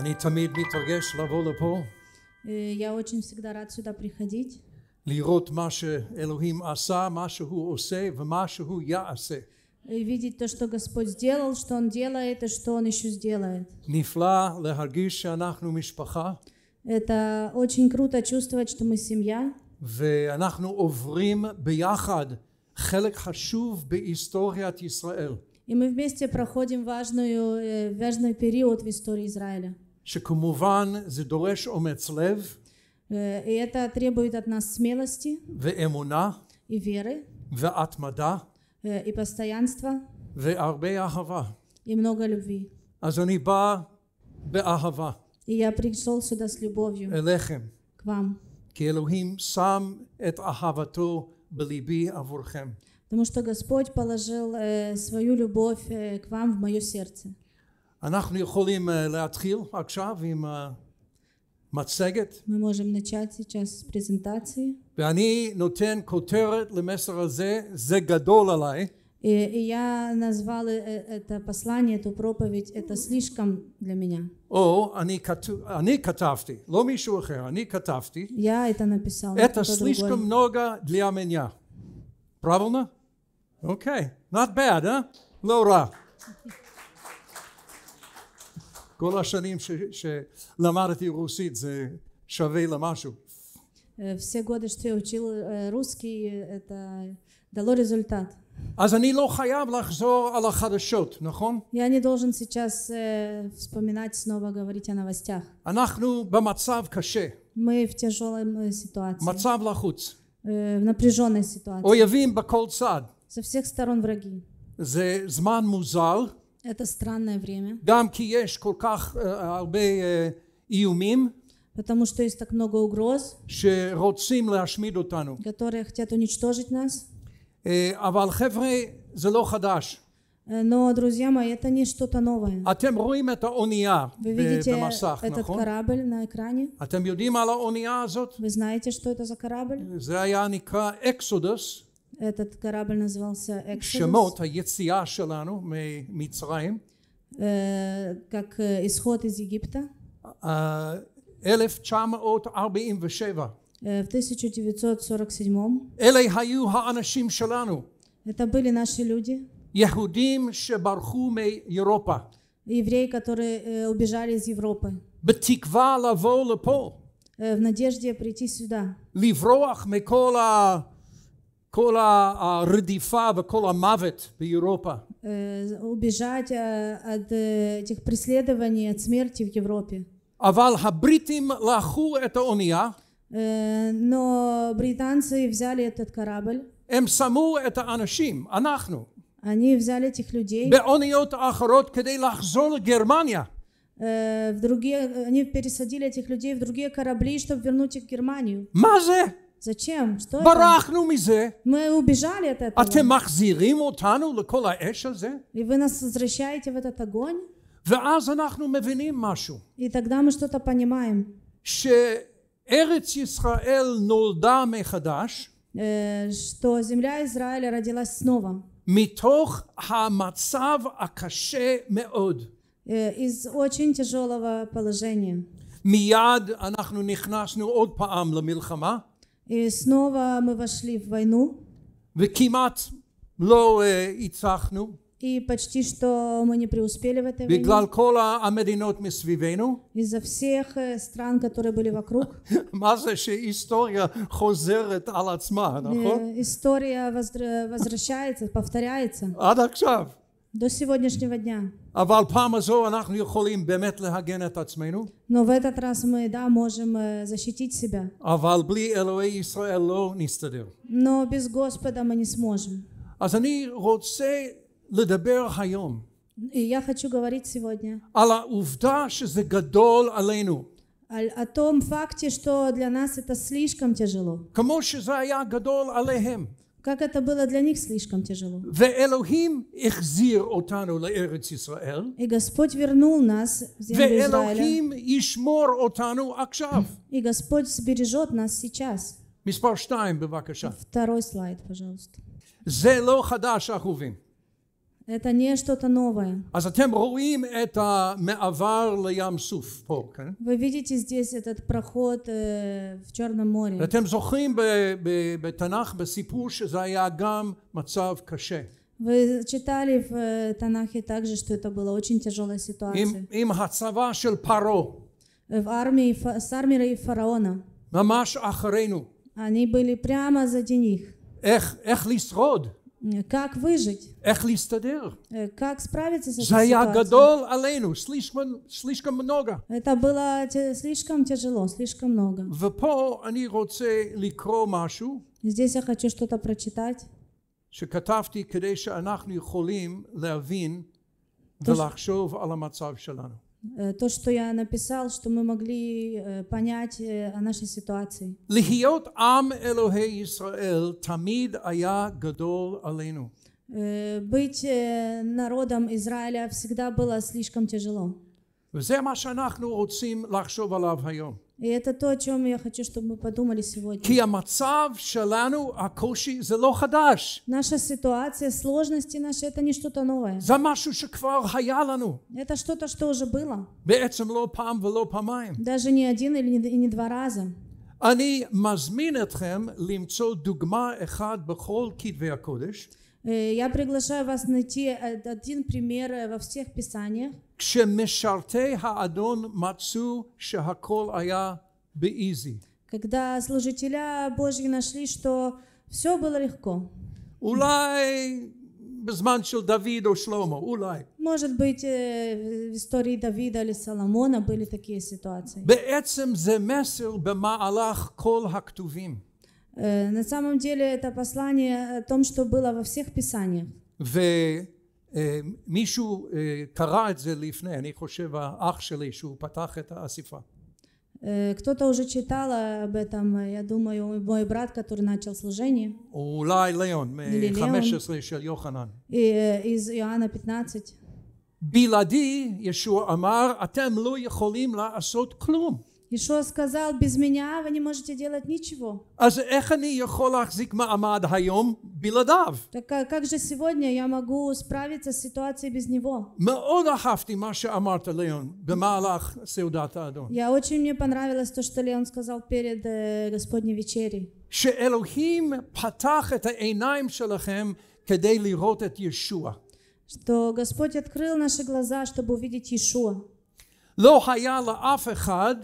אני תמיד מתרגש לבוא לפה. Я очень всегда рад сюда приходить. לראות מה שאלוהים עשה, מה שהוא עושה ומה שהוא יעשה. видеть то, что Господь сделал, что Он делает и что Он еще сделает. נפלא להרגיש שאנחנו משפחה. Это очень круто чувствовать, что мы семья. ואנחנו עוברים ביחד חלק חשוב בהיסטוריית ישראל. И мы вместе проходим важную, э, важный период в истории Израиля. שכמובן זה דורש אומץ לב. Э, это требует от нас смелости. ואמונה. и веры. והתמדה. Э, и постоянства. והרבה אהבה. и много любви. אז אני בא באהבה. и я пришел сюда с любовью. אליכם. к вам. כי אלוהים שם את אהבתו בליבי עבורכם. Потому что Господь положил э, свою любовь э, к вам в мое сердце. אנחנו יכולים להתחיל עכשיו עם מצגת. Мы можем начать сейчас презентации. ואני נותן כותרת למסר הזה, זה גדול עליי. И, я назвал это послание, эту проповедь, это слишком для меня. О, они, они катавти, ло они катавти. Я это написал. Это слишком много для меня. Правильно? Окей. Okay. Not bad, а? Лора. כל השנים ש, שלמדתי רוסית זה שווה למשהו. Все годы, что я учил русский, это дало результат. אז אני לא חייב לחזור על החדשות, נכון? Я не должен сейчас вспоминать снова говорить о новостях. אנחנו במצב קשה. Мы в тяжелой ситуации. מצב לחוץ. В напряженной ситуации. אויבים בכל צד. Со всех сторон враги. זה זמן מוזר. Это странное время. Eh, eh, Потому что есть так много угроз. Которые хотят уничтожить нас. Eh, э, но, друзья мои, это не что-то новое. Вы видите этот корабль на экране? Вы знаете, что это за корабль? זה היה נקרא этот корабль назывался Exodus, э, как э, исход из Египта. А, э, в 1947. Это были наши люди. евреи, которые убежали из Европы. в надежде прийти сюда. כל הרדיפה וכל המוות באירופה. убежать э, от э, этих преследований, от смерти в Европе. אבל הבריטים לקחו את האונייה. Но британцы взяли этот корабль. הם שמו את האנשים, אנחנו. Они взяли этих людей. באוניות אחרות כדי לחזור לגרמניה. В другие, они пересадили этих людей в другие корабли, чтобы вернуть их в Германию. מה Зачем? Что Барахну это? Мы убежали от этого. ты махзирим אותנו לכל эша зе? И вы нас возвращаете в этот огонь? ואז אנחנו מבינים משהו. И тогда мы что-то понимаем. שארץ ישראל נולדה מחדש. что земля Израиля родилась снова. מתוך המצב הקשה מאוד. из очень тяжелого положения. מיד אנחנו נכנסנו עוד פעם למלחמה. И снова мы вошли в войну. И почти что мы не преуспели в этой войне Из-за всех э, стран, которые были вокруг. Э, история возвращается, повторяется. До сегодняшнего дня. אבל פעם הזו אנחנו יכולים באמת להגן את עצמנו. Но в этот раз мы, можем э, защитить себя. אבל בלי אלוהי ישראל לא נסתדר. Но без мы не сможем. אז אני רוצה לדבר היום. И я хочу говорить сегодня. על העובדה שזה גדול עלינו. о том факте, что для нас это слишком тяжело. שזה היה גדול עליהם. как это было для них слишком тяжело. И Господь вернул нас в землю Израиля. И Господь сбережет нас сейчас. Второй слайд, пожалуйста. זה לא это не что-то новое. А Вы видите здесь этот проход э, в Черном море. Вы читали в э, Танахе также, что это была очень тяжелая ситуация. Им паро. Э, в армии, с армией фараона. Они были прямо за них. איך, איך לשרוד. Э, как выжить? Э, как справиться с этой ситуацией? היה גדול слишком, слишком много. Это было слишком тяжело, слишком много. Здесь я хочу что-то прочитать. שכתבתי Э, то, что я написал, что мы могли э, понять э, о нашей ситуации. Быть народом Израиля всегда было слишком тяжело. И это то, о чем я хочу, чтобы мы подумали сегодня. Наша ситуация, сложности наши, это не что-то новое. Это что-то, что уже было. Даже не один или не, не два раза. אני מזמין אתכם למצוא דוגמה אחת בכל כתבי הקודש. Э, я приглашаю вас найти один пример э, во всех писаниях. Когда служителя Божьи нашли, что все было легко. אולי בזמן של דוד או שלמה, Может быть, э, в истории Давида или Соломона были такие ситуации. На самом деле это послание о том, что было во всех писаниях. Кто-то уже читал об этом, я думаю, мой брат, который начал служение. אולי ליאון, מ-15 של Из Иоанна 15. Ишуа сказал, без меня вы не можете делать ничего. Так как же сегодня я могу справиться с ситуацией без него? Я очень мне понравилось то, что Леон сказал перед э, Господней вечерей. שאלוהים פתח את העיניים שלכם כדי לראות את ישוע. что Господь открыл наши глаза, чтобы увидеть Иешуа. לא היה לאף אחד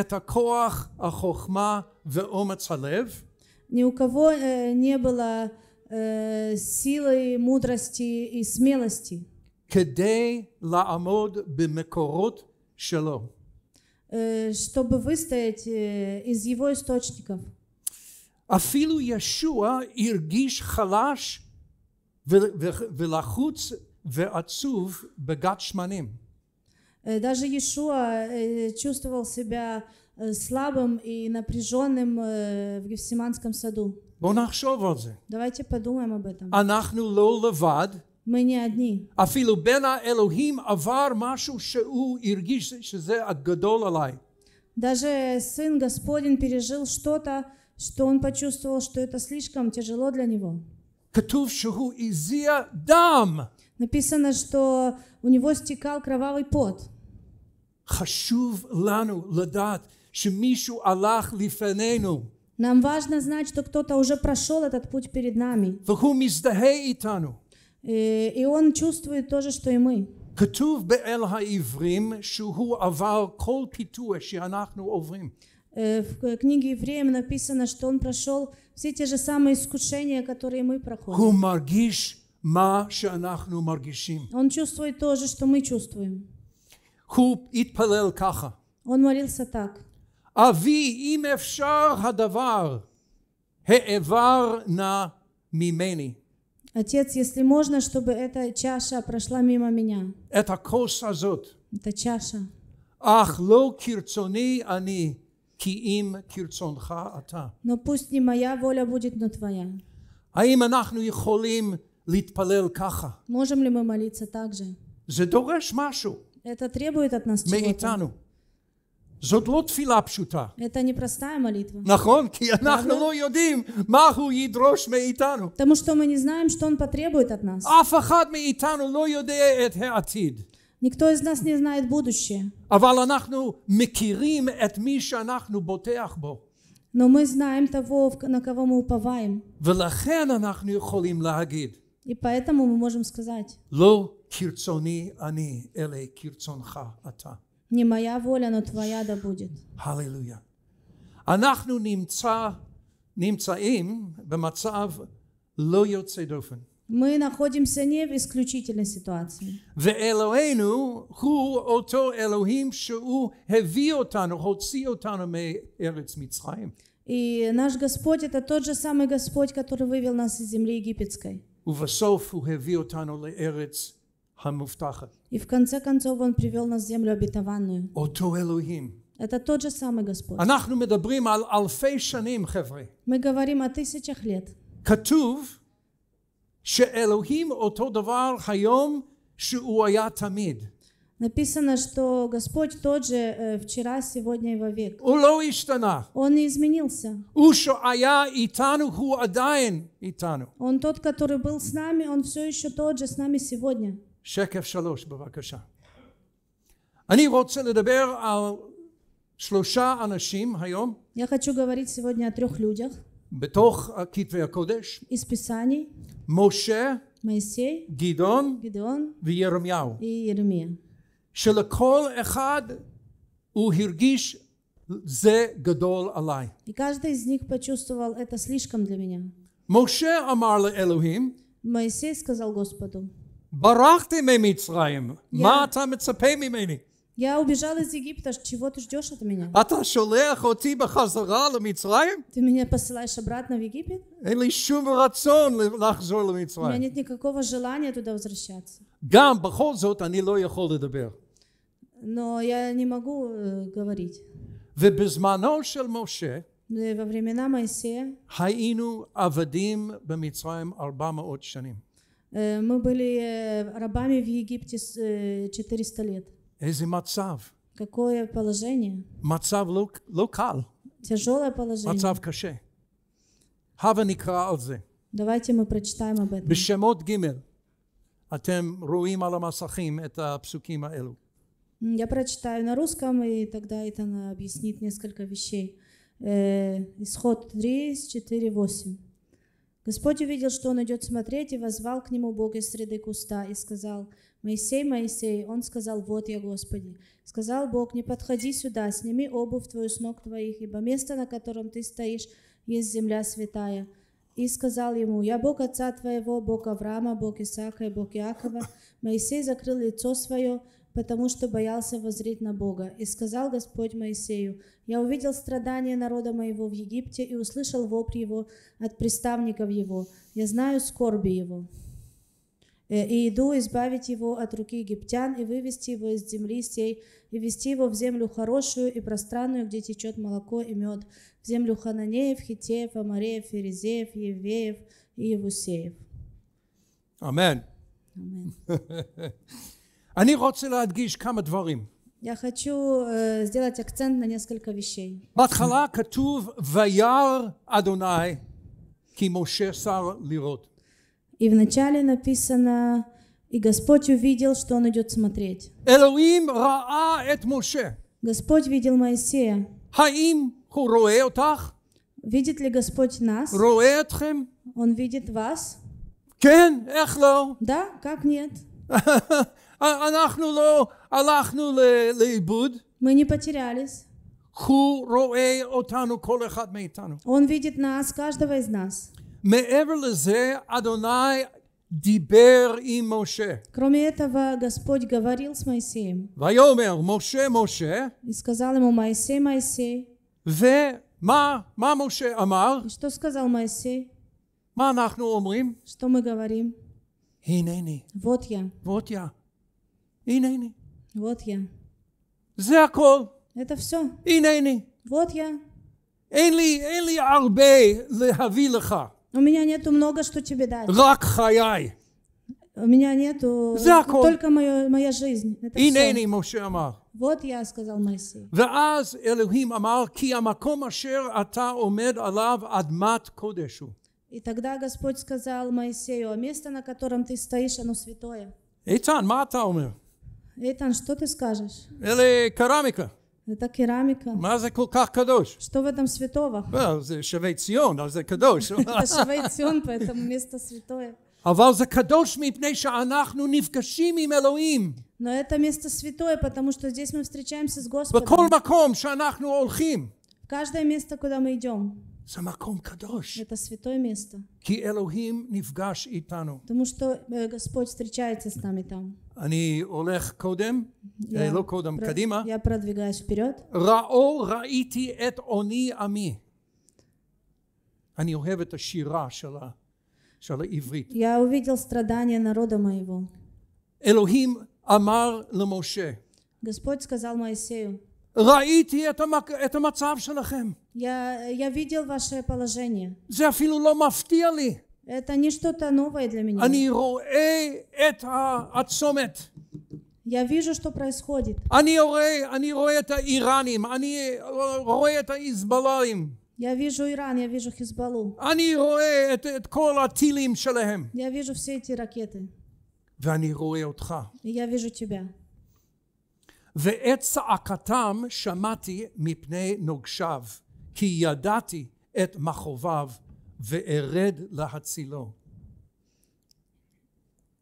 את הכוח, החוכמה ואומץ הלב. Ни у кого э, не было э, силы, мудрости и смелости. כדי לעמוד במקורות שלו. Э, чтобы выстоять э, из его источников. אפילו ישוע הרגיש חלש ולחוץ ועצוב בגת שמנים. Э, даже Иешуа э, чувствовал себя э, слабым и напряженным в Гефсиманском саду. Давайте подумаем об этом. Анахну мы не одни. Элохим авар машу иргиш шезе Даже Сын Господень пережил что-то, что он почувствовал, что это слишком тяжело для него. Катув изия дам. Написано, что у него стекал кровавый пот. חשוב לנו לדעת שמישהו הלך לפנינו. Нам важно знать, что кто-то уже прошел этот путь перед нами. והוא э, И он чувствует то же, что и мы. Э э, в книге Евреям написано, что он прошел все те же самые искушения, которые мы проходим. Он чувствует то же, что мы чувствуем. Он молился так. אבי, אם אפשר הדבר, העבר נא ממני. Отец, если можно, чтобы эта чаша прошла мимо меня. את הכוס הזאת. Это чаша. Ах, ло кирцони, אני, ки им кирцонха ата. Но пусть не моя воля будет, но твоя. האם אנחנו יכולים литпалел каха. можем ли мы молиться так же? זה דורש это требует от нас чего-то. זאת לא תפילה פשוטה. נכון? כי אנחנו לא יודעים מה הוא ידרוש מאיתנו. אף אחד מאיתנו לא יודע את העתיד. Никто из нас не знает будущее. Но мы знаем того, на кого мы уповаем. И поэтому мы можем сказать. לא кирцони они, эле кирцонха ата. Не моя воля, но твоя да будет. Аллилуйя. אנחנו נמצא, נמצאים במצב לא יוצא דופן. Мы находимся не в исключительной ситуации. ואלוהינו הוא ху ото элохим הביא אותנו, הוציא ме מארץ מצרים. И наш Господь это тот же самый Господь, который вывел нас из земли египетской. ובסוף הוא הביא אותנו לארץ и в конце концов он привел нас в землю обетованную. Это тот же самый Господь. Мы говорим о тысячах лет. Написано, что Господь тот же э, вчера, сегодня и век. Он не изменился. Он тот, который был с нами, он все еще тот же с нами сегодня. שקף שלוש בבקשה. אני רוצה לדבר על שלושה אנשים היום. Я хочу говорить сегодня о трех людях. בתוך כתבי הקודש. Из Писаний. משה. גדעון. גדעון. וירמיהו. שלכל אחד הוא הרגיש זה גדול עליי. И каждый из них почувствовал это слишком для меня. משה אמר לאלוהים. сказал Господу. ברחתי ממצרים, מה אתה מצפה ממני? Я убежал из Египта, чего ты ждешь от меня? אתה שולח אותי בחזרה למצרים? Ты меня посылаешь обратно в Египет? אין ШУМ שום ЛАХЗОР ЛА למצרים. У меня нет никакого желания туда возвращаться. ГАМ בכל זאת אני לא יכול לדבר. Но я не могу э, говорить. ВЕ ובזמנו של משה во времена Моисея БА עבדים АРБАМА ОТ ШАНИМ. Э, мы были э, рабами в Египте 400 э, лет. Какое положение? Мацав локал. Тяжелое положение. Мацав каше. Хава алзе. Давайте мы прочитаем об этом. בשמות ג' אתם רואים על המסכים את הפסוקים האלו. Я прочитаю на русском, и тогда это объяснит несколько вещей. Исход 3, 4, 8. Господь увидел, что он идет смотреть, и возвал к нему Бог из среды куста, и сказал, «Моисей, Моисей!» Он сказал, «Вот я, Господи!» Сказал Бог, «Не подходи сюда, сними обувь твою с ног твоих, ибо место, на котором ты стоишь, есть земля святая». И сказал ему, «Я Бог отца твоего, Бог Авраама, Бог Исаака и Бог Иакова». Моисей закрыл лицо свое, потому что боялся воззреть на Бога. И сказал Господь Моисею, «Я увидел страдания народа моего в Египте и услышал вопль его от приставников его. Я знаю скорби его» э, и иду избавить его от руки египтян и вывести его из земли сей, и вести его в землю хорошую и пространную, где течет молоко и мед, в землю хананеев, хитеев, амареев, ферезеев, евеев и евусеев». Аминь. אני רוצה להדגיש כמה דברים. Я хочу э, сделать акцент на несколько вещей. בהתחלה כתוב וירא אדוני כי משה שר לראות. И вначале написано и Господь увидел, что он идет смотреть. Элоим раа эт Моше. Господь видел Моисея. Хаим ху роэ отах? Видит ли Господь нас? Роэ этхем? Он видит вас. Кен, эхло. Да, как нет? אנחנו לא הלכנו לאיבוד. Мы не потерялись. Он видит нас, каждого из нас. מעבר לזה, אדוני דיבר עם משה. Кроме этого, Господь говорил с Моисеем. ויאמר משה משה. И сказал ему Моисей Моисей. ומה מה משה אמר? И что сказал Моисей? מה אנחנו אומרים? Что мы говорим? הנני. Вот я. Вот я. הנה, הנה. Вот я. Закол. Это все. הנה, הנה. Вот я. אין לי, אין לי הרבה У меня нету много, что тебе дать. רק хаяй. У меня нету Закол. только моя, моя жизнь. Это הנה, все. הנה, משה אמר. Вот я, сказал Моисей. Ваз אלוהים אמר, כי המקום אשר אתה עומד עליו אדמת קודש И тогда Господь сказал Моисею, «А место, на котором ты стоишь, оно святое. איתן, мата אתה אומר? Эйтан, что ты скажешь? Или керамика. Это керамика. Кадош. Что в этом святого? Well, а за кадош. это швейцион, поэтому место святое. А אבל Кадош ми מפני שאנחנו נפגשים עם Элоим. Но это место святое, потому что здесь мы встречаемся с Господом. בכל מקום שאנחנו олхим. Каждое место, куда мы идем. זה маком Кадош. Это святое место. Ки אלוהים нивгаш Итану. Потому что э, Господь встречается с нами там. אני הולך קודם, я לא קודם, про... קדימה. Я продвигаюсь вперед. ראו ראיתי את עוני עמי. אני אוהב את השירה של, ה... של העברית. Я увидел страдания народа моего. אלוהים אמר למשה. Господь сказал Моисею. ראיתי את, המק... את המצב שלכם. Я, я видел ваше положение. זה אפילו לא מפתיע לי. Это не что-то новое для меня. Они рое это отсомет. Я вижу, что происходит. Они рое, они рое это ираним, они рое это избалаим. Я вижу Иран, я вижу Хизбалу. Они рое это את כל הטילים שלהם. Я вижу все эти ракеты. ואני רואה אותך. ואת צעקתם שמעתי מפני נוגשיו, כי ידעתי את מכאוביו וארד להצילו.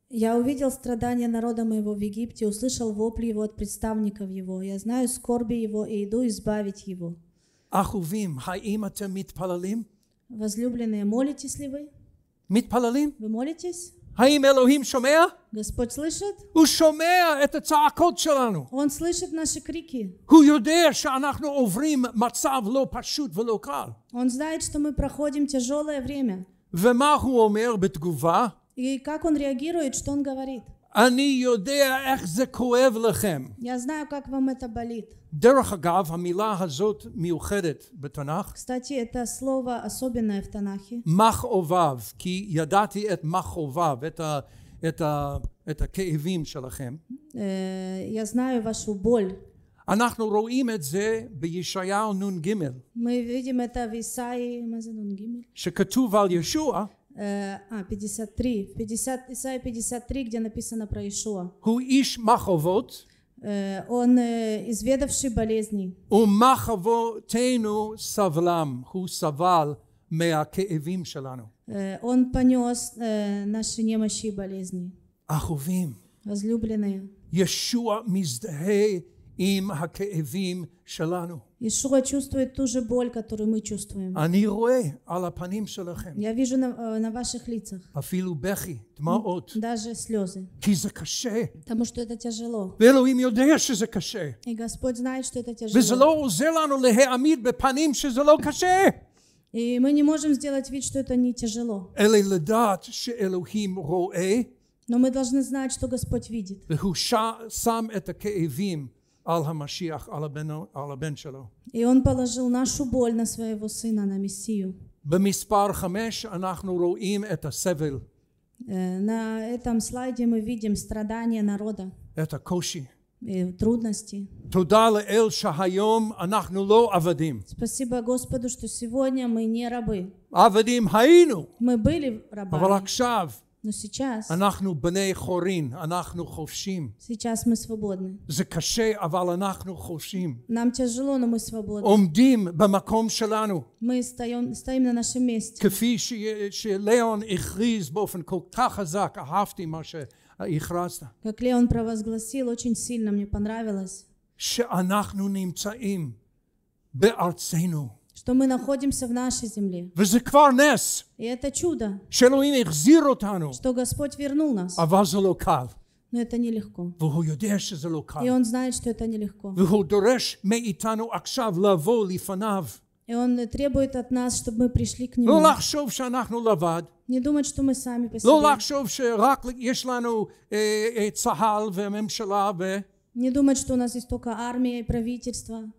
Я увидел страдания народа моего в Египте, услышал вопли его от представников его. Я знаю скорби его и иду избавить его. Ахувим, хаим атем митпалалим? Возлюбленные, молитесь ли вы? Митпалалим? Вы молитесь? האם אלוהים שומע? Господь слышит? У שומע это הצעקות שלנו. Он слышит наши крики. Ху הוא יודע שאנחנו עוברים מצב ло пашут в локал. Он знает, что мы проходим тяжелое время. ומה הוא אומר בתגובה? И как он реагирует, что он говорит? אני יודע איך זה כואב לכם. דרך אגב, המילה הזאת מיוחדת בתנ"ך. מכאוביו, כי ידעתי את מכאוביו, את, ה, את, ה, את הכאבים שלכם. Э, אנחנו רואים את זה בישעיהו נ"ג. שכתוב על ישוע. Э, а, 53, 50, Исайя 53, где написано про Ишуа. Who ish machovot, э, он э, изведавший болезни. ומחבותינו סבלם, הוא סבל מהכאבים שלנו. Он понес наши немощи и болезни. אחובים. возлюбленные. ישוע מזדהה עם הכאבים שלנו. ישוע чувствует ту же боль, которую мы чувствуем. אני רואה על הפנים שלכם. Я вижу э, на, ваших лицах. אפילו בכי, דמעות. Даже слезы. כי זה קשה. Потому что это тяжело. ואלוהים יודע שזה קשה. И Господь знает, что это тяжело. וזה לא עוזר לנו להעמיד בפנים שזה לא קשה. И мы не можем сделать вид, что это не тяжело. אלא לדעת שאלוהים רואה. Но мы должны знать, что Господь видит. Сам это кеевим и Он положил нашу боль на Своего Сына, на Мессию. Э, на этом слайде мы видим страдания народа. Это коши. Э, трудности. Спасибо Господу, что сегодня мы не рабы. Мы были рабами. Но сейчас... אנחנו בני חורין, אנחנו חופשים. Сейчас мы свободны. זה קשה, אבל אנחנו חופשים. Нам тяжело, но мы свободны. עומדים במקום שלנו. Мы стоим, стоим на нашем месте. כפי ש, שלאון הכריז באופן כל כך חזק, אהבתי מה שהכרזת. Как Леон провозгласил, очень сильно мне понравилось. שאנחנו נמצאים בארצנו что мы находимся в нашей земле. И это чудо, что Господь вернул нас. А Но это нелегко. И он знает, что это нелегко. И он требует от нас, чтобы мы пришли к Нему. Не думать, что мы сами по себе. E, e Не думать, что у нас есть только армия и правительство.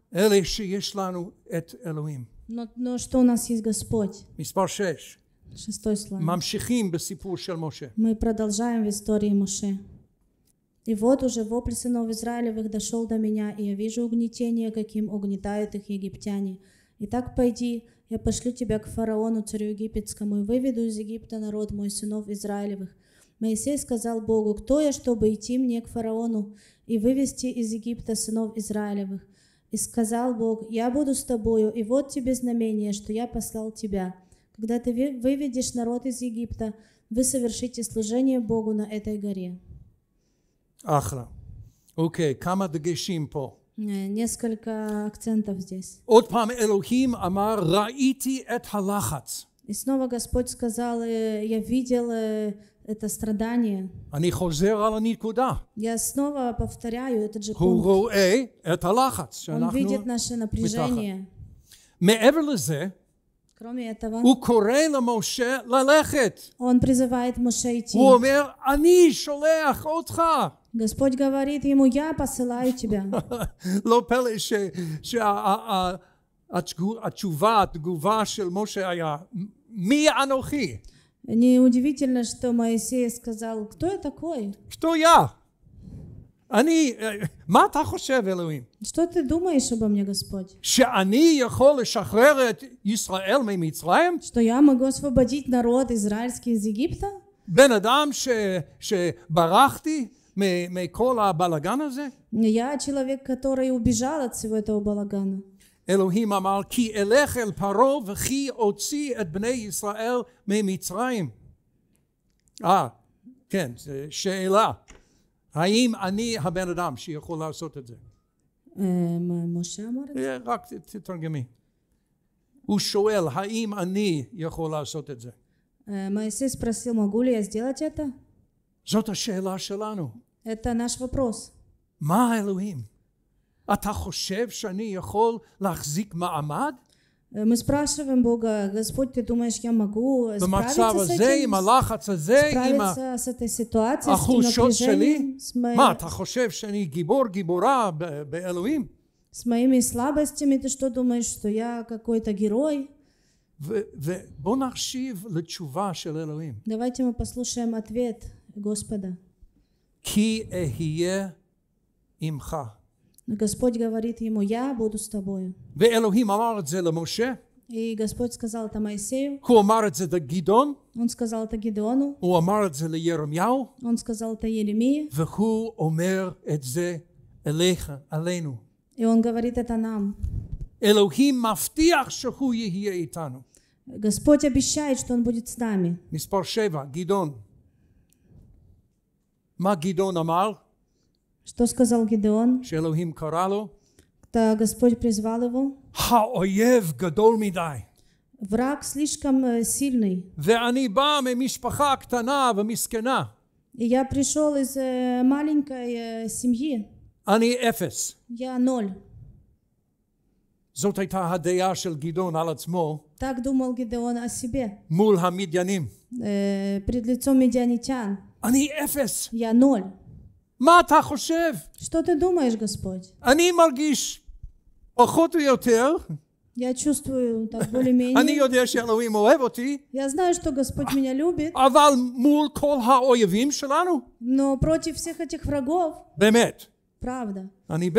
Но, но что у нас есть Господь? מספר 6. Шестой слайд. ממשיכים בסיפור של משה. Мы продолжаем в истории Моше. И вот уже вопль сынов Израилевых дошел до меня, и я вижу угнетение, каким угнетают их египтяне. Итак, пойди, я пошлю тебя к фараону, царю египетскому, и выведу из Египта народ мой, сынов Израилевых. Моисей сказал Богу, кто я, чтобы идти мне к фараону и вывести из Египта сынов Израилевых? И сказал Бог, «Я буду с тобою, и вот тебе знамение, что я послал тебя. Когда ты выведешь народ из Египта, вы совершите служение Богу на этой горе». Ахра. Окей, кама дегешим по. Э, несколько акцентов здесь. От пам Элохим амар раити эт халахац. И снова Господь сказал, «Э, я видел э, это страдание. אני חוזר על הנקודה. Я снова повторяю этот же הוא пункт. רואה את הלחץ Он שאנחנו видит наше напряжение. מעבר לזה, Кроме этого, הוא קורא למשה ללכת. Он призывает Моше идти. הוא אומר, אני שולח אותך. Господь говорит ему, я посылаю тебя. לא פלא ש- שה- ה- ה- התשגו- התשובה, התגובה של משה היה, מי אנוכי? Неудивительно, что Моисей сказал, кто я такой? Что я? אני, э, מה אתה חושב אלוהים? Что ты думаешь обо мне, Господь? שאני יכול לשחרר את ישראל ממצרים? Что я могу освободить народ израильский из Египта? בן אדם ש, שברחתי מכל הבלגן הזה? Я человек, который убежал от всего этого балагана. אלוהים אמר כי אלך אל פרעה וכי אוציא את בני ישראל ממצרים אה כן שאלה האם אני הבן אדם שיכול לעשות את זה? אמ, משה אמר את זה? אה, רק תתרגמי הוא שואל האם אני יכול לעשות את זה? Моисей спросил, могу ли я сделать זאת השאלה שלנו. Это наш вопрос. מה האלוהים? אתה חושב שאני יכול להחזיק מעמד? Мы спрашиваем Бога, Господь, ты думаешь, я могу справиться с этим, справиться с этой ситуацией, с этим напряжением, с, моей... с моими слабостями, ты что думаешь, что я какой-то герой? ובוא נקשיב לתשובה של אלוהים. Давайте мы послушаем ответ Господа. כי אהיה עמך. Господь говорит ему, я буду с тобою. И Господь сказал это Моисею. הוא אמר את Он сказал это Гедеону. Он сказал это Еремии. И он говорит это нам. Господь обещает, что Он будет с нами. מספר 7, גדעון. מה גדעון что сказал Гедеон? Шелохим Когда Господь призвал его. Ха оев гадол мидай. враг слишком э, сильный. И я пришел из э, маленькой э, семьи. Я ноль. זאת הייתה הדעה של גדעון על עצמו так думал Гедеон о себе. מול המדיינים. פרידליצום מדייניתן. אני אפס. Я ноль. מה אתה חושב? Что ты думаешь, Господь? אני מרגיש פחות או יותר Я чувствую так более-менее. Я знаю, что Господь меня любит. אבל Но против всех этих врагов. באמת. Правда. Мне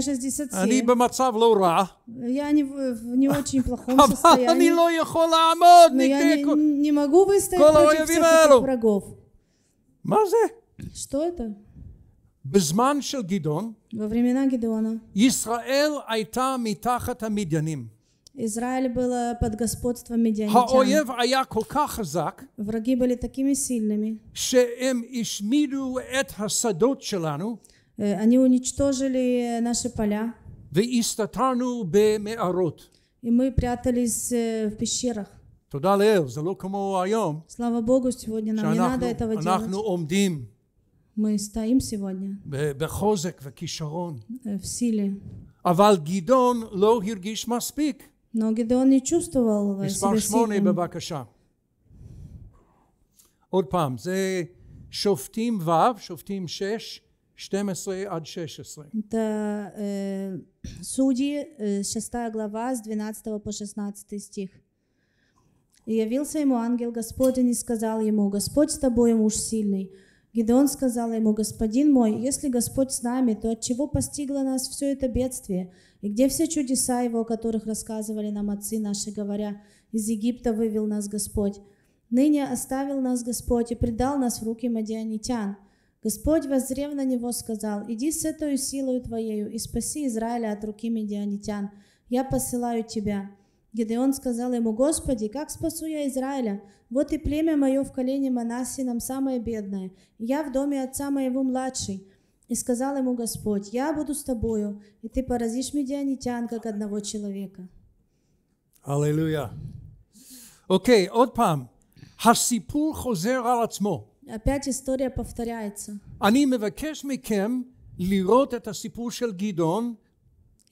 67. Я не в не очень плохом состоянии. Но я не, не могу выстоять против всех этих врагов. מה זה? Что это? בזמן של גדעון, ישראל הייתה מתחת המדיינים. Израиль была под господством медианитян. Враги были такими сильными, э, они уничтожили наши поля, и мы прятались э, в пещерах. Слава Богу, сегодня нам не надо этого делать. Мы стоим сегодня. בחוזק וכישרון. В силе. אבל גדעון לא הרגיש מספיק. Но Гедеон не чувствовал מספר שמונה בבקשה. עוד פעם, זה שופטים ו', שופטים שש, 12 עד 16. Это Судьи, э, 6 глава, с 12 по 16 стих. «И явился ему ангел Господень и сказал ему, Господь с тобой, муж сильный, Гедеон сказал ему, «Господин мой, если Господь с нами, то от чего постигло нас все это бедствие? И где все чудеса его, о которых рассказывали нам отцы наши, говоря, из Египта вывел нас Господь? Ныне оставил нас Господь и предал нас в руки мадианитян». Господь, воззрев на него, сказал, «Иди с этой силою твоею и спаси Израиля от руки медианитян. Я посылаю тебя». Гедеон сказал ему, «Господи, как спасу я Израиля? Вот и племя мое в колене нам самое бедное, я в доме отца моего младший». И сказал ему Господь, «Я буду с тобою, и ты поразишь медианитян, как одного человека». Аллилуйя. Окей, עוד פעם, הסיפור חוזר על Опять история повторяется. Они מבקש מכם לראות это הסיפור шел גדעון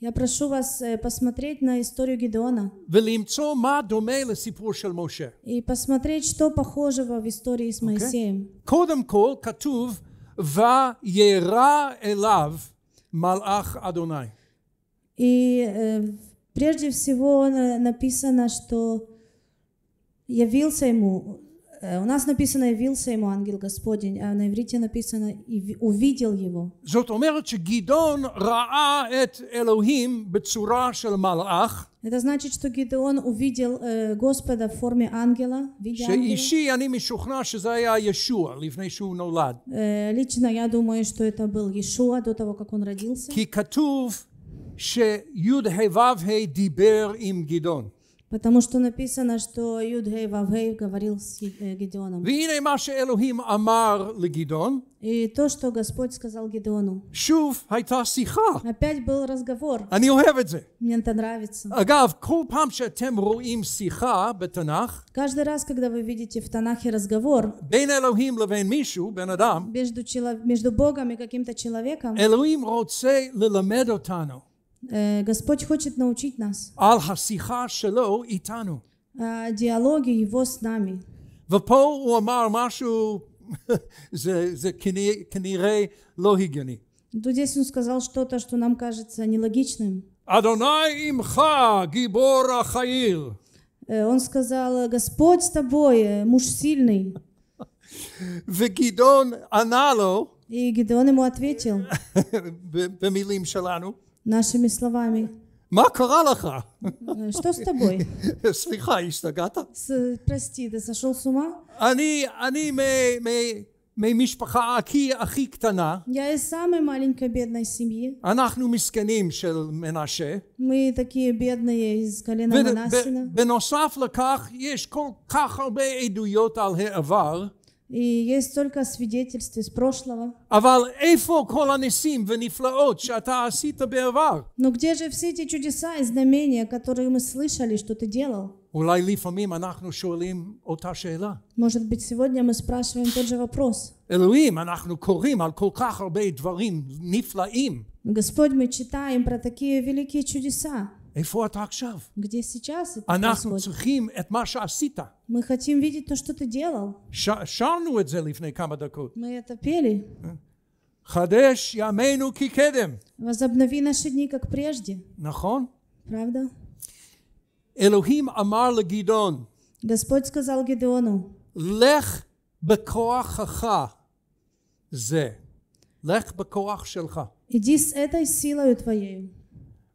я прошу вас э, посмотреть на историю Гедеона. И посмотреть, что похожего в истории с Моисеем. Кодом кол, Катув, ва וירא Элав, מלאך Адонай. И э, прежде всего написано, что явился ему Э, у нас написано «явился ему ангел Господень», а на иврите написано «увидел его». Это значит, что Гидеон увидел э, Господа в форме ангела, в виде э, лично я думаю, что это был Иешуа до того, как он родился. Потому что написано, что Юдгей Вавгей говорил с э, Гедеоном. И то, что Господь сказал Гедеону. Опять был разговор. Мне это нравится. Каждый раз, когда вы видите в Танахе разговор между, Богом и каким-то человеком, Э, Господь хочет научить нас. Э, диалоги Его с нами. ופה הוא אמר משהו, זה, זה כנראה здесь он сказал что-то, что нам кажется нелогичным. Адонай имха, гибор ахаил. Он сказал, Господь с тобой, э, муж сильный. וגדעון ענה и Гедеон ему ответил, במילים שלנו, нашими словами. מה קרה לך? Что с тобой? סליחה, השתגעת? Прости, ты сошел с ума? אני, אני ממשפחה הכי הכי קטנה. Я из самой маленькой бедной семьи. אנחנו מסכנים של מנשה. Мы такие бедные из колена Манасина. בנוסף לכך, יש כל כך הרבה עדויות על העבר. И есть только свидетельств из прошлого. А а Но где же все эти чудеса и знамения, которые мы слышали, что ты делал? Может быть, сегодня мы спрашиваем тот же вопрос. Господь, мы читаем про такие великие чудеса. איפה אתה עכשיו? אנחנו צריכים את מה שעשית. Мы хотим видеть то, что ты делал. שרנו את זה לפני כמה דקות. Мы это пели. חדש ימינו כקדם. Возобнови наши дни, как прежде. נכון? Правда? אלוהים אמר לגדעון. Господь сказал Гедеону. לך בכוחך זה. לך בכוח שלך. Иди с этой силою твоей.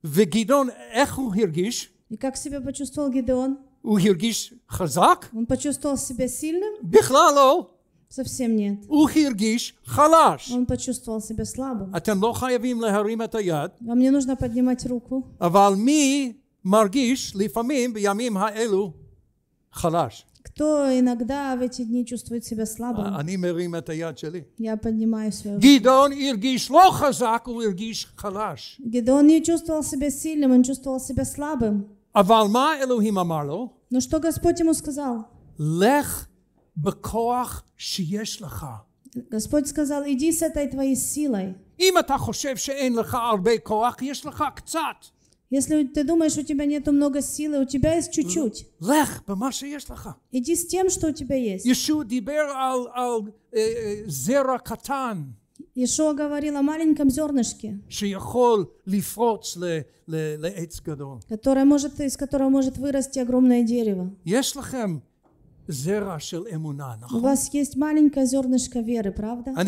וגדעון, איך הוא הרגיש? И как себя почувствовал Гедеон? הוא הרגיש חזק? Он почувствовал себя сильным? בכלל לא. Совсем нет. הוא הרגיש Он почувствовал себя слабым. אתם я. חייבים להרים את היד. Вам не нужно поднимать руку. אבל маргиш, מרגיש לפעמים Ха. האלו חלש? Кто иногда в эти дни чувствует себя слабым? Они мерим это я чели. Я поднимаю свою Гидон иргиш лоха заку иргиш халаш. Гидон не чувствовал себя сильным, он чувствовал себя слабым. А валма Элохим амарло? Но что Господь ему сказал? Лех бекоах шиеш לך. Господь сказал, иди с этой твоей силой. אם אתה חושב שאין לך הרבה כוח, יש לך קצת. Если ты думаешь, у тебя нету много силы, у тебя есть чуть-чуть. Иди с тем, что у тебя есть. Ишо э, э, говорил о маленьком зернышке, которое может, из которого может вырасти огромное дерево. У вас есть маленькое зернышко веры, правда? Э,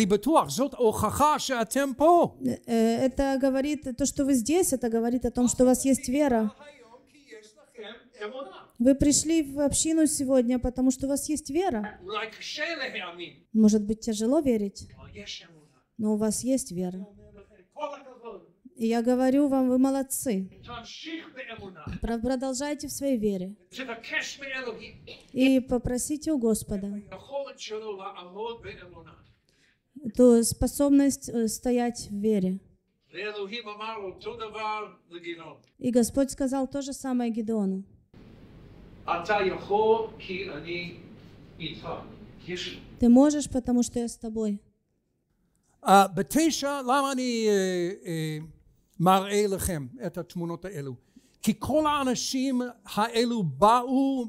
это говорит, то, что вы здесь, это говорит о том, что у вас есть вера. Вы пришли в общину сегодня, потому что у вас есть вера. Может быть, тяжело верить, oh, но у вас есть вера я говорю вам, вы молодцы. Продолжайте в своей вере. И попросите у Господа эту способность э, стоять в вере. И Господь сказал то же самое Гедеону. Ты можешь, потому что я с тобой. А, Батиша, э, э, מראה לכם את התמונות האלו כי כל האנשים האלו באו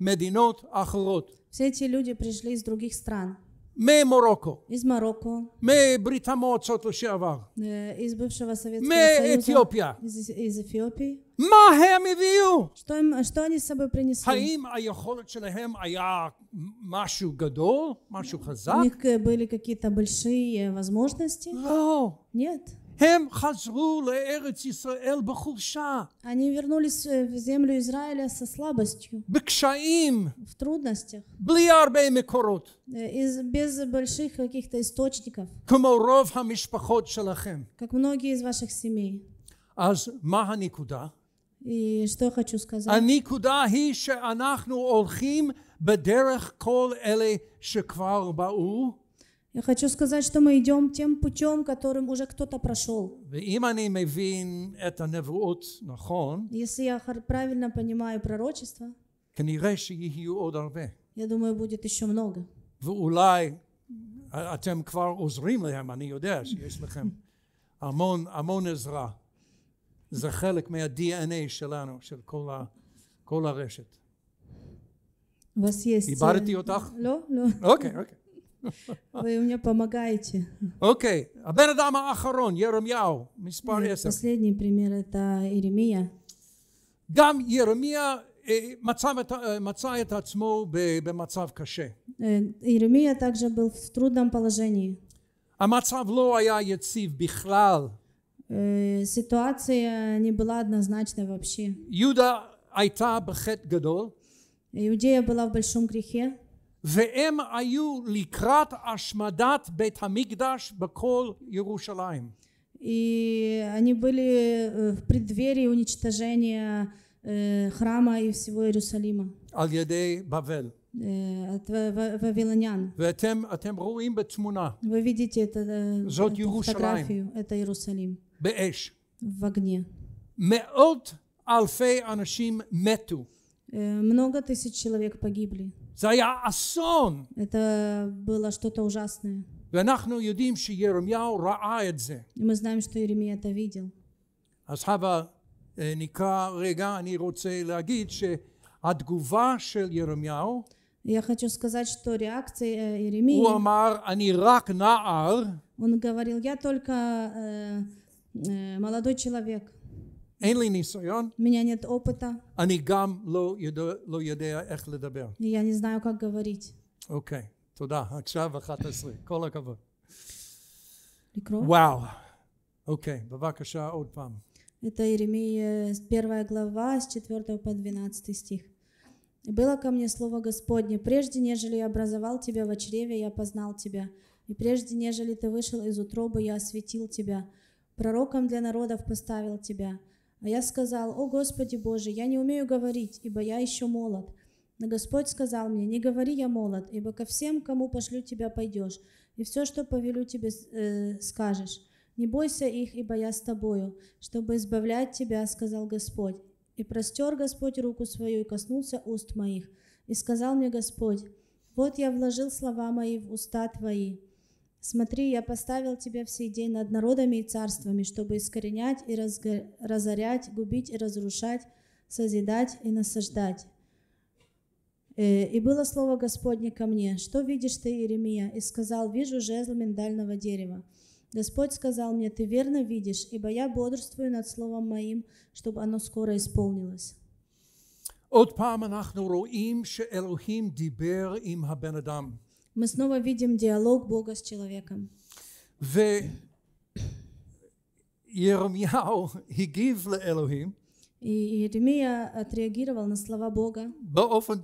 ממדינות אחרות. Все эти люди пришли из других стран. ממרוקו. Из Марокко. מברית המועצות לשעבר. Из бывшего Советского Союза. מאתיופיה. Из, из Эфиопии. מה הם הביאו? Что, им, что они с собой принесли? האם היכולת שלהם היה משהו גדול? משהו חזק? У них были какие-то большие возможности? לא. Нет. הם חזרו לארץ ישראל בחולשה. Они вернулись в землю Израиля со слабостью. בקשיים. В трудностях. בלי הרבה מקורות. Из, без больших каких-то источников. כמו רוב המשפחות שלכם. Как многие из ваших семей. אז מה הנקודה? И что я хочу сказать? הנקודה היא שאנחנו הולכים בדרך כל אלה שכבר באו. Я хочу сказать, что мы идем тем путем, которым уже кто-то прошел. Если я правильно понимаю пророчество, я думаю, будет еще много. זה חלק מה-DNA שלנו, של כל, ה, כל הרשת. вас есть... отах? Ло, ло. אוקיי, אוקיי. Вы мне помогаете. Окей. Абен Адама Ахарон, Еремьяу, Миспар Последний пример это Иеремия. גם ירמיה מצא, מצא את עצמו каше. Э, Иеремия также был в трудном положении. המצב לא היה яцив бихлал. Э, ситуация не была однозначной вообще. Юда айта בחטא гадол. Иудея была в большом грехе. והם היו לקראת השמדת בית המקדש בכל ירושלים. И они были э, в преддверии уничтожения э, храма и всего Иерусалима. על ידי בבל. Э, от вавилонян. ואתם רואים בתמונה. Вы видите это, זאת фотографию, это Иерусалим. באש. В огне. מאות אלפי אנשים מתו. Много тысяч человек погибли. זה Это было что-то ужасное. ואנחנו יודעים שירמיהו ראה את זה. Мы знаем, что Иеремия это видел. אז הבה נקרא רגע, אני רוצה להגיד שהתגובה של ירמיהו Я хочу сказать, что реакция Иеремии... Э, הוא אמר, אני רק נער. Он говорил, я только э, э, молодой человек. אין לי ניסיון. меня нет опыта. אני גם לא יודע, לא יודע איך לדבר. я не знаю, как говорить. אוקיי, okay, תודה. עכשיו 11. כל הכבוד. לקרוא? וואו. אוקיי, okay, בבקשה עוד פעם. Это Иеремия, первая глава, с 4 по 12 стих. «Было ко мне слово Господне, прежде нежели я образовал тебя в чреве, я познал тебя, и прежде нежели ты вышел из утробы, я осветил тебя, пророком для народов поставил тебя, а я сказал, «О Господи Боже, я не умею говорить, ибо я еще молод». Но Господь сказал мне, «Не говори, я молод, ибо ко всем, кому пошлю тебя, пойдешь, и все, что повелю тебе, э, скажешь. Не бойся их, ибо я с тобою, чтобы избавлять тебя», — сказал Господь. И простер Господь руку свою и коснулся уст моих. И сказал мне Господь, «Вот я вложил слова мои в уста твои, Смотри, я поставил тебя в сей день над народами и царствами, чтобы искоренять и разго... разорять, губить и разрушать, созидать и насаждать. Э, и было слово Господне ко мне, что видишь ты, Иеремия? И сказал, вижу жезл миндального дерева. Господь сказал мне, ты верно видишь, ибо я бодрствую над словом моим, чтобы оно скоро исполнилось. עוד פעם אנחנו רואים שאלוהים דיבר עם הבן אדם. Мы снова видим диалог Бога с человеком. וירמיהו и Еремия отреагировал на слова Бога באופן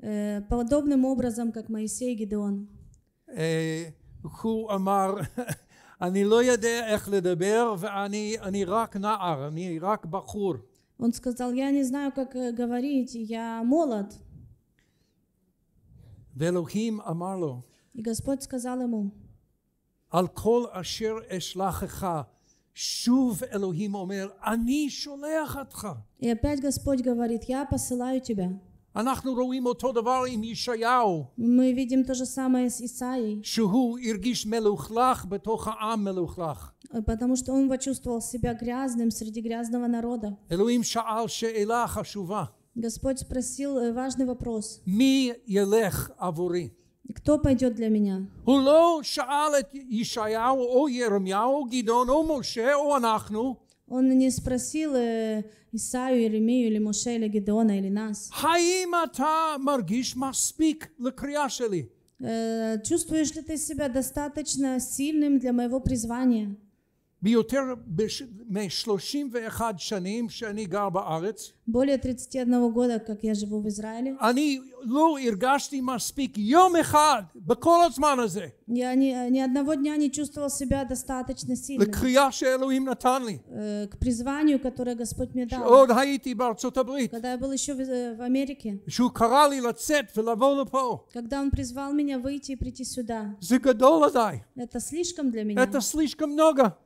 э, подобным образом, как Моисей и Гедеон. Э, Он сказал, я не знаю, как э, говорить, я молод. И Господь сказал ему. "Алкол ашер эшлахеха. Шув Элохим омер, они шолех И опять Господь говорит, я посылаю тебя. אנחנו רואים אותו דבר עם ישעיהו. שהוא הרגיש מלוכלך בתוך העם מלוכלך. Потому что он почувствовал себя грязным среди грязного народа. Элоим שאל שאלה חשובה. Господь спросил э, важный вопрос. Ми елех авури. Кто пойдет для меня? Он не спросил э, Исаю, Еремию, или Моше, или Гедеона, или нас. Э, чувствуешь ли ты себя достаточно сильным для моего призвания? ביותר מ-31 שנים שאני גר בארץ. более 31 года, как я живу в Израиле. אני לא הרגשתי מספיק יום אחד בכל הזמן הזה. Я ни, ни одного дня не чувствовал себя достаточно сильно. לקריאה שאלוהים נתן לי. К призванию, которое Господь мне дал. שעוד הייתי בארצות הברית. Когда я был еще в, в Америке. שהוא קרא לי לצאת ולבוא לפה. Когда он призвал меня выйти и прийти сюда. זה גדול עדיי. Это слишком для меня. Это слишком много.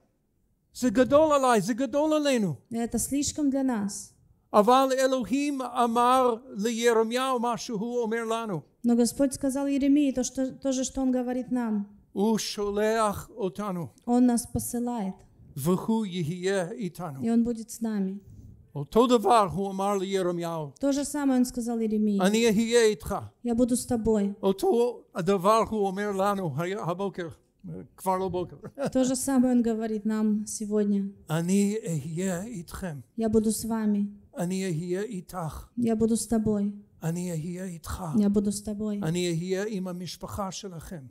זה גדול עליי, זה גדול עלינו. Это слишком для нас. אבל אלוהים אמר לירמיהו מה שהוא אומר לנו. Но Господь сказал Еремии то, что, то же, что Он говорит нам. הוא שולח אותנו. Он нас посылает. והוא יהיה איתנו. И Он будет с нами. אותו דבר הוא אמר לירמיהו. То же самое он сказал Еремии. אני אהיה איתך. Я буду с тобой. אותו הדבר הוא אומר לנו הבוקר кварло бокер. То же самое он говорит нам сегодня. Я буду с вами. Я буду с тобой. אני אהיה איתך. אני אהיה עם המשפחה שלכם.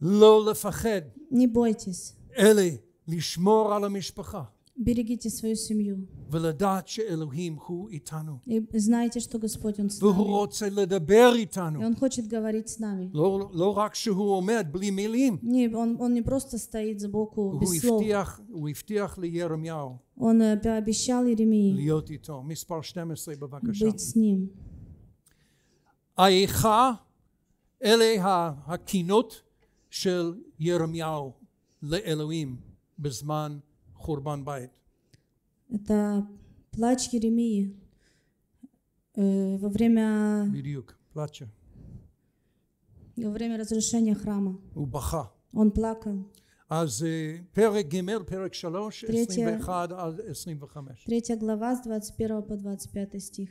לא לפחד. אלה, לשמור על המשפחה. Берегите свою семью. ולדעת שאלוהים הוא איתנו. И знайте, что Господь Он с нами. והוא רוצה לדבר איתנו. И Он хочет говорить с нами. לא, לא רק שהוא עומד בלי מילים. Не, он, он не просто стоит сбоку без слов. הבטיח, הוא הבטיח לירמיהו. Он э, пообещал Еремии. להיות איתו. מספר 12 בבקשה. быть с ним. האיכה אלה הקינות של ירמיהו לאלוהים בזמן Хурбан Байт. Это плач Еремии э, во время... Бирюк, плача. Во время разрушения храма. Убаха. Он плакал. אז פרק ג', פרק 3, 21 עד 25. Третья глава с 21 по 25 стих.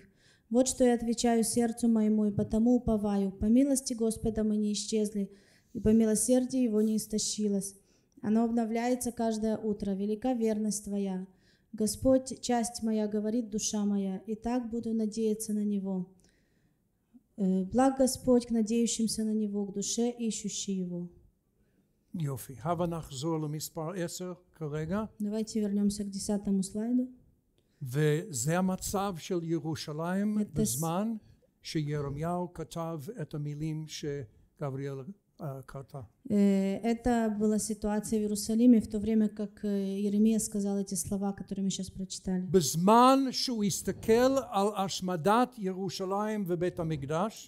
Вот что я отвечаю сердцу моему, и потому уповаю. По милости Господа мы не исчезли, и по милосердию его не истощилось. Оно обновляется каждое утро. Велика верность Твоя. Господь, часть моя, говорит душа моя, и так буду надеяться на Него. Э, благ Господь к надеющимся на Него, к душе ищущей Его. יופי. הבה נחזור למספר עשר כרגע. Давайте вернемся к десятому слайду. וזה המצב של ירושלים בזמן שירמיהו כתב את המילים שגבריאל Э, кота. Э, это была ситуация в Иерусалиме в то время, как э, Еремия сказал эти слова, которые мы сейчас прочитали.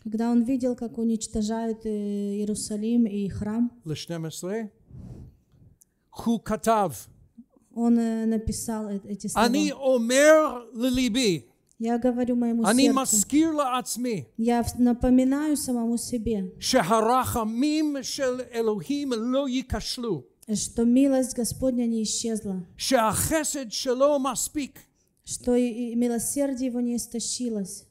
Когда он видел, как уничтожают Иерусалим и храм, он написал эти слова. Я говорю моему אני сердцу. Я напоминаю самому себе. Что милость Господня не исчезла. Что и, милосердие его не истощилось.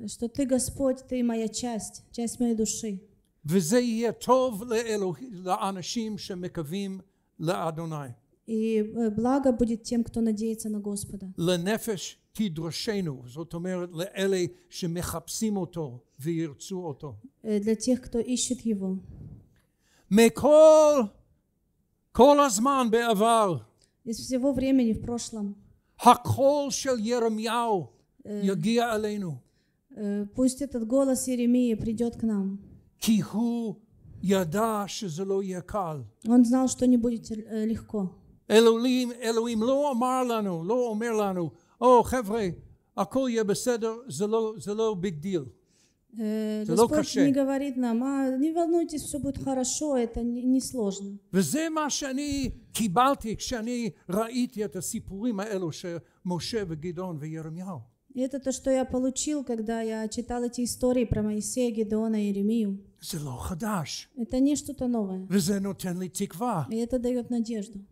А что ты Господь, ты моя часть, часть моей души. וזה יהיה טוב לאנשים שמקווים לאדוני. И э, благо будет тем, кто надеется на Господа. Э, для тех, кто ищет его. מכל, כל הזמן בעבר. Из всего времени в прошлом. הקול של ירמיהו יגיע אלינו. Пусть этот голос Еремии придет к нам. כי הוא ידע שזה Он знал, что не будет э, легко. אלוהים, אלוהים לא אמר לנו, לא אומר לנו, או oh, חבר'ה, הכל יהיה בסדר, זה לא, זה לא ביג דיל. Господь не говорит нам, а не волнуйтесь, все будет хорошо, это не сложно. וזה מה שאני קיבלתי כשאני ראיתי את הסיפורים האלו שמשה וגדעון וירמיהו. Это то, что я получил, когда я читал эти истории про Моисея, Гедеона и Еремию. זה לא חדש. וזה נותן לי תקווה.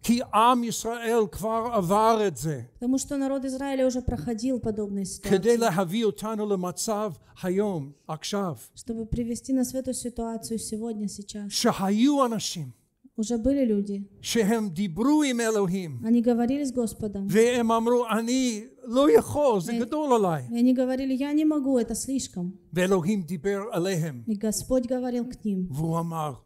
כי עם ישראל כבר עבר את זה. כדי להביא אותנו למצב היום, עכשיו. שהיו אנשים уже были люди. Они говорили с Господом. והם אמרו, אני לא э, Они говорили, я не могу, это слишком. И Господь говорил к ним. והוא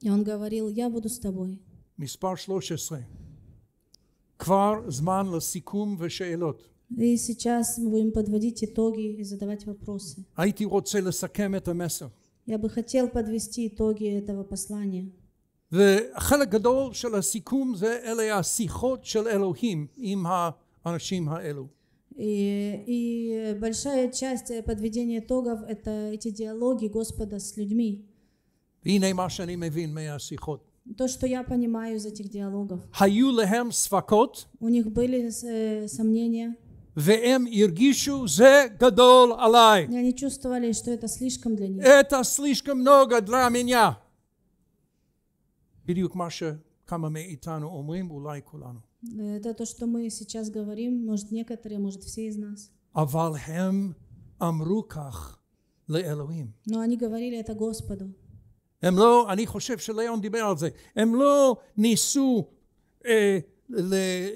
И он говорил, я буду с тобой. מספר 13. כבר זמן לסיכום ושאלות. И сейчас мы будем подводить итоги и задавать вопросы. הייתי רוצה לסכם את המסר. Я бы хотел подвести итоги этого послания. וחלק גדול של הסיכום זה אלה השיחות של אלוהים עם האנשים האלו. И, большая часть подведения итогов – это эти диалоги Господа с людьми. מה שאני מבין מהשיחות. То, что я понимаю из этих диалогов. היו להם ספקות. У них были э, сомнения. והם הרגישו זה גדול עליי. Они чувствовали, что это слишком для них. Это слишком много для меня. בדיוק מה שכמה מאיתנו אומרים, אולי כולנו. Это то, что мы сейчас говорим, может некоторые, может все из нас. אבל הם אמרו כך לאלוהים. Но они говорили это Господу. הם לא, אני חושב שליאון דיבר על זה, הם לא ניסו אה,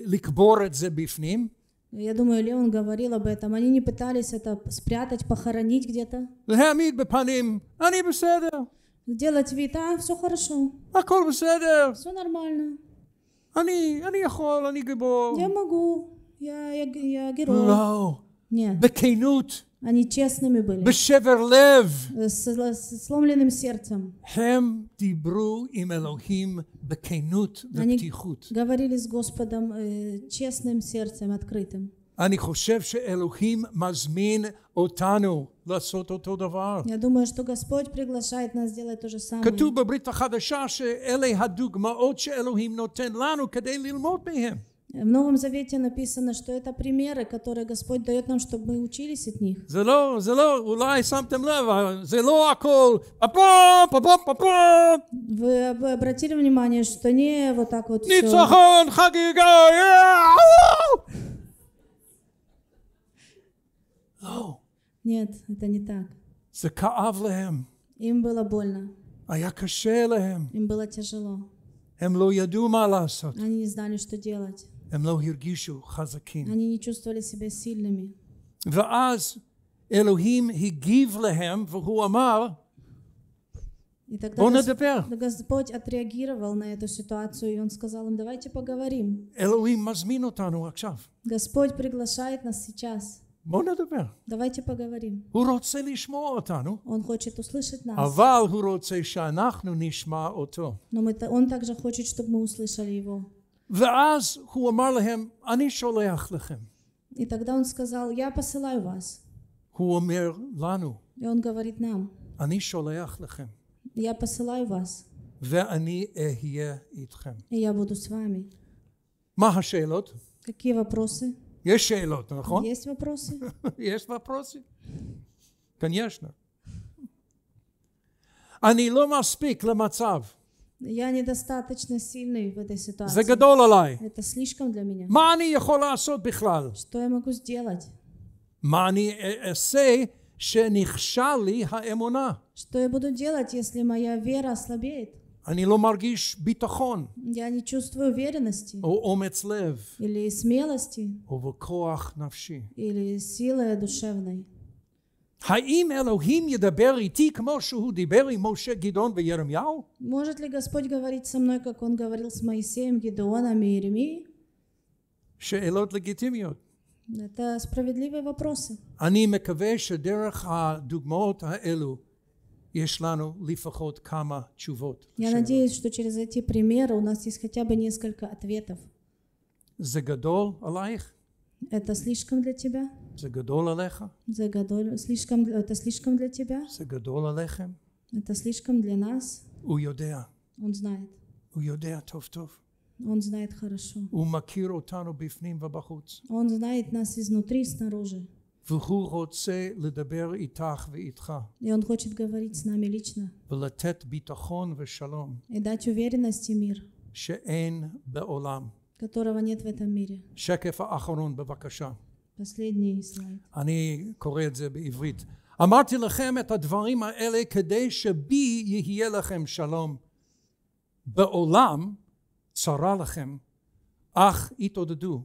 לקבור את זה בפנים. Я думаю, Леон говорил об этом. Они не пытались это спрятать, похоронить где-то. Делать вид, а, все хорошо. Все нормально. Они, они ехал, они גיבור. Я могу, я, я, я герой. לא. Нет. בכנות. Они честными были. בשבר לב. С, с сломленным сердцем. הם דיברו עם אלוהים בכנות ופתיחות. Они говорили с Господом э, честным сердцем, открытым. אני חושב שאלוהים מזמין אותנו לעשות אותו דבר. כתוב בברית החדשה שאלה הדוגמאות שאלוהים נותן לנו כדי ללמוד מהם. В Новом Завете написано, что это примеры, которые Господь дает нам, чтобы мы учились от них. Вы обратили внимание, что не вот так вот все. Нет, это не так. Им было больно. Им было тяжело. Эм Они не знали, что делать. Они не чувствовали себя сильными. ואז אלוהים הגיב להם והוא אמר и тогда Господь отреагировал на эту ситуацию, и Он сказал им, давайте поговорим. Господь приглашает нас сейчас. Давайте поговорим. Он хочет услышать нас. Но мы, Он также хочет, чтобы мы услышали Его. ואז הוא אמר להם, אני שולח לכם. הוא אומר לנו, אני שולח לכם, ואני אהיה איתכם. מה השאלות? יש שאלות, נכון? יש וопроסים? כן, ישנה. אני לא מספיק למצב. Я недостаточно сильный в этой ситуации. Это слишком для меня. Что я могу сделать? Э, э, Что я буду делать, если моя вера ослабеет? אני לא מרגיש ביטחון. Я не чувствую уверенности. או אומץ לב. Или смелости. או בכוח נפשי. Или силы душевной. Может ли Господь говорить со мной, как Он говорил с Моисеем, Гедеоном и Иеремией? שאלות לגיטימיות. Это справедливые вопросы. אני מקווה שדרך הדוגמאות האלו יש לנו לפחות כמה תשובות. Я надеюсь, что через эти примеры у нас есть хотя бы несколько ответов. זה גדול Это слишком для тебя? За гадоль, слишком, это слишком для тебя. За гадоль алехем. Это слишком для нас. У йодеа. Он знает. У йодеа тов-тов. Он знает хорошо. У макир отану бифним вабахуц. Он знает нас изнутри и снаружи. והוא רוצה לדבר איתך ואיתך. ולתת ביטחון ושלום. שאין בעולם. Шекефа Ахарон בבקשה. последний слайд. אני קורא את זה בעברית. אמרתי לכם את הדברים האלה כדי שבי יהיה לכם שלום. בעולם צרה לכם, אך התעודדו.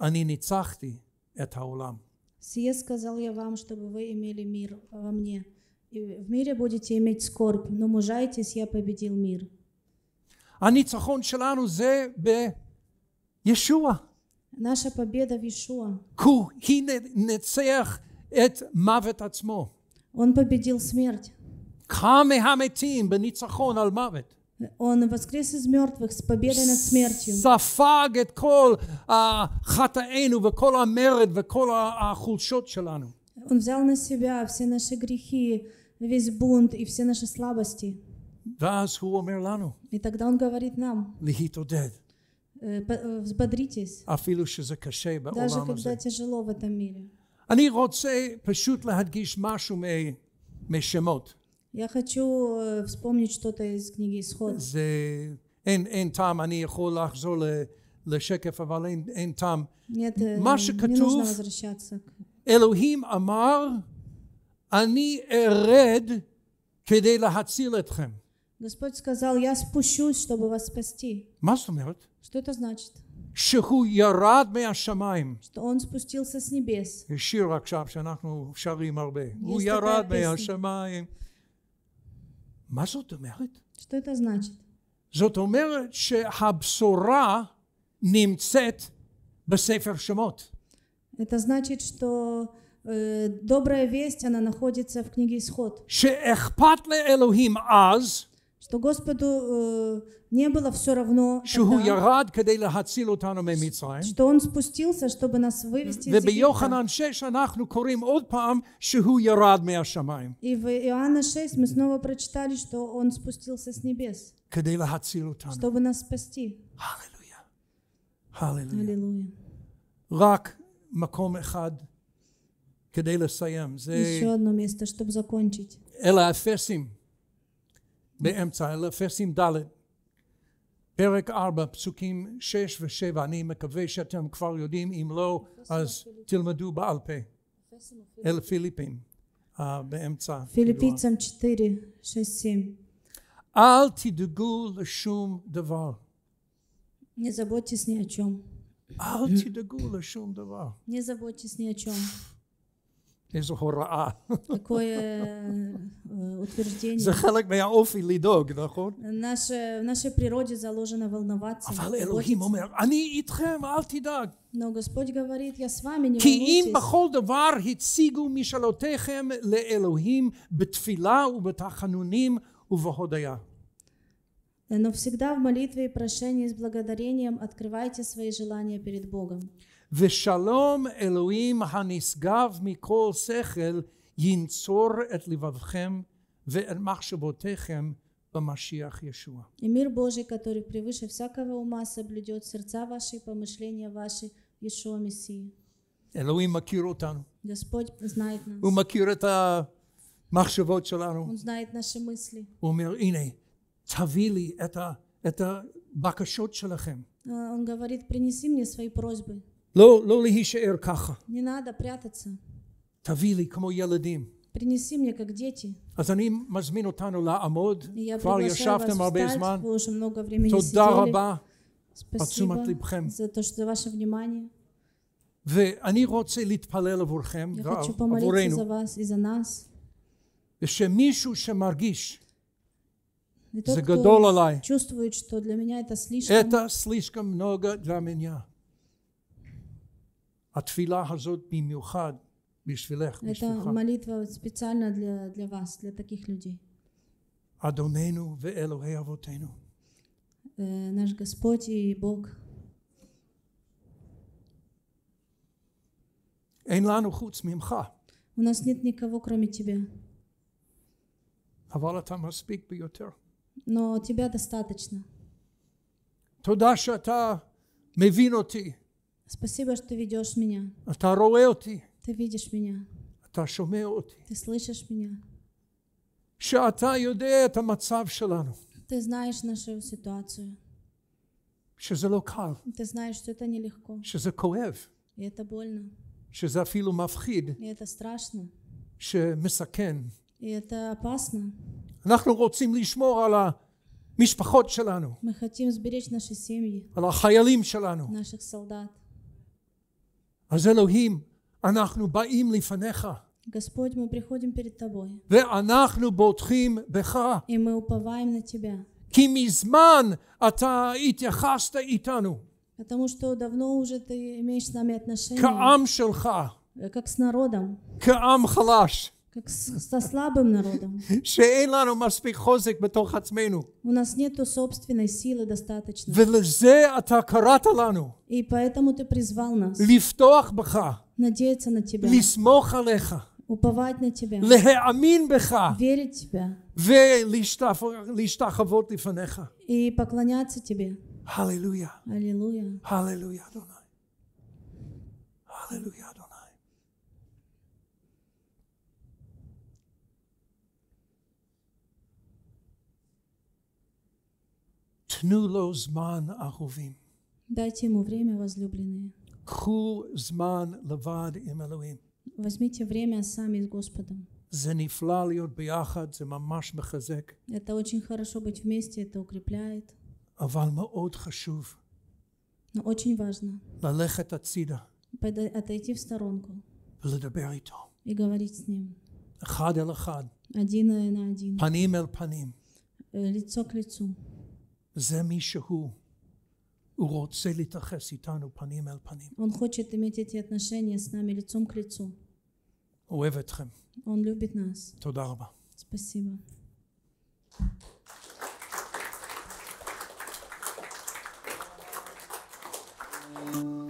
אני ניצחתי את העולם. Сие сказал я вам, чтобы вы имели мир во мне. И в мире будете иметь скорбь, но мужайтесь, я победил мир. הניצחון שלנו זה בישוע. наша победа в Иешуа. Он победил смерть. Он воскрес из мертвых с победой над смертью. А, а а, он взял на себя все наши грехи, весь бунт и все наши слабости. И тогда он говорит нам. Э, э, взбодритесь. אפילו שזה קשה בעולם הזה. даже когда тяжело в этом мире. אני רוצה פשוט להדגיש משהו משמות. Я хочу э, вспомнить что-то из книги Исход. זה, אין, אין טעם, אני יכול לחזור לשקף, אבל אין, אין טעם. Нет, מה שכתוב, אלוהים אמר, אני ארד כדי להציל אתכם. Господь сказал, я спущусь, чтобы вас спасти. Что это значит? Что он спустился с небес. Что это значит? זאת אומרת שהבשורה נמצאת בספר שמות. Это значит, что добрая весть, она находится в книге Исход. שאכפת לאלוהים אז что Господу э, не было все равно, тогда, что Он спустился, чтобы нас вывести из Египта. И в Иоанна 6 мы снова прочитали, что Он спустился с небес, чтобы нас спасти. Аллилуйя. Аллилуйя. Еще одно כדי לסיים. זה... אלא אפסים. באמצע, אלא פסים ד', פרק ארבע, פסוקים שש ושבע, אני מקווה שאתם כבר יודעים, אם לא, אז תלמדו בעל פה. אל פיליפים, אה, באמצע. פיליפיצם 4, שסים. אל תדאגו לשום דבר. Не заботьтесь ни אל תדאגו לשום דבר. איזו הוראה. Э, זה חלק מהאופי לדאוג, נכון? אבל אלוהים אומר, אני איתכם, אל תדאג. כי אם בכל דבר הציגו משאלותיכם לאלוהים בתפילה ובתחנונים ובהודיה. Э, но всегда в молитве и прошении с благодарением открывайте свои желания перед Богом. ושלום אלוהים הנשגב מכל שכל ינצור את לבבכם ואת מחשבותיכם במשיח ישוע. И мир Божий, который превыше всякого ума соблюдет сердца ваши и помышления ваши Иешуа Мессии. אלוהים מכיר אותנו. Господь знает нас. הוא מכיר את המחשבות שלנו. Он знает наши мысли. הוא אומר הנה תביא לי את, ה, את הבקשות שלכם. Он говорит принеси мне свои просьбы. Не надо прятаться. Принеси мне, как дети. אז אני מזמין אותנו לעמוד. כבר ישבתם הרבה זמן. תודה רבה על תשומת לבכם. ואני רוצה להתפלל עבורכם, עבורנו. ושמישהו שמרגיש זה גדול עליי. это слишком много для меня. התפילה הזאת במיוחד בשבילך, בשבילך. молитва специально для, для вас, для таких людей. אדוננו ואלוהי אבותינו. Э, наш Господь и Бог. אין לנו חוץ ממך. У нас нет никого, кроме тебя. אבל אתה מספיק ביותר. Но тебя достаточно. תודה שאתה מבין אותי. Спасибо, что ведешь меня. אתה רואה אותי. Ты видишь меня. אתה שומע אותי. Ты слышишь меня. שאתה יודע את המצב שלנו. Ты знаешь нашу ситуацию. שזה לא קל. Ты знаешь, что это нелегко. שזה כואב. И это больно. שזה אפילו מפחיד. И это страшно. שמסכן. И это опасно. אנחנו רוצים לשמור על המשפחות שלנו. Мы хотим сберечь наши семьи. על החיילים שלנו. Наших солдат. אז אלוהים, אנחנו באים לפניך. Господь, мы приходим перед Тобой. ואנחנו בוטחים בך. И мы уповаем на Тебя. כי מזמן אתה התייחסת איתנו. Потому что давно уже ты имеешь с нами отношения. כעם שלך. Как с народом. כעם חלש. Как со слабым народом. У нас нету собственной силы достаточно. И поэтому ты призвал нас. Надеяться на тебя. Уповать на тебя. Верить в тебя. И поклоняться тебе. Аллилуйя. Аллилуйя. Аллилуйя, Аллилуйя, תנו לו זמן Дайте ему время, возлюбленные. קחו זמן לבד עם אלוהים. Возьмите время сами с Господом. זה נפלא להיות ביחד, זה ממש Это очень хорошо быть вместе, это укрепляет. אבל מאוד חשוב. Но очень важно. ללכת הצידה. Отойти в сторонку. ולדבר איתו. И говорить с ним. אחד אל אחד. Один на один. פנים אל פנים. Лицо к лицу. זה מי שהוא. הוא רוצה להתייחס איתנו פנים אל פנים. Он хочет иметь эти отношения с нами лицом к лицу. אוהב אתכם. Он любит нас. תודה רבה. Спасибо. thank you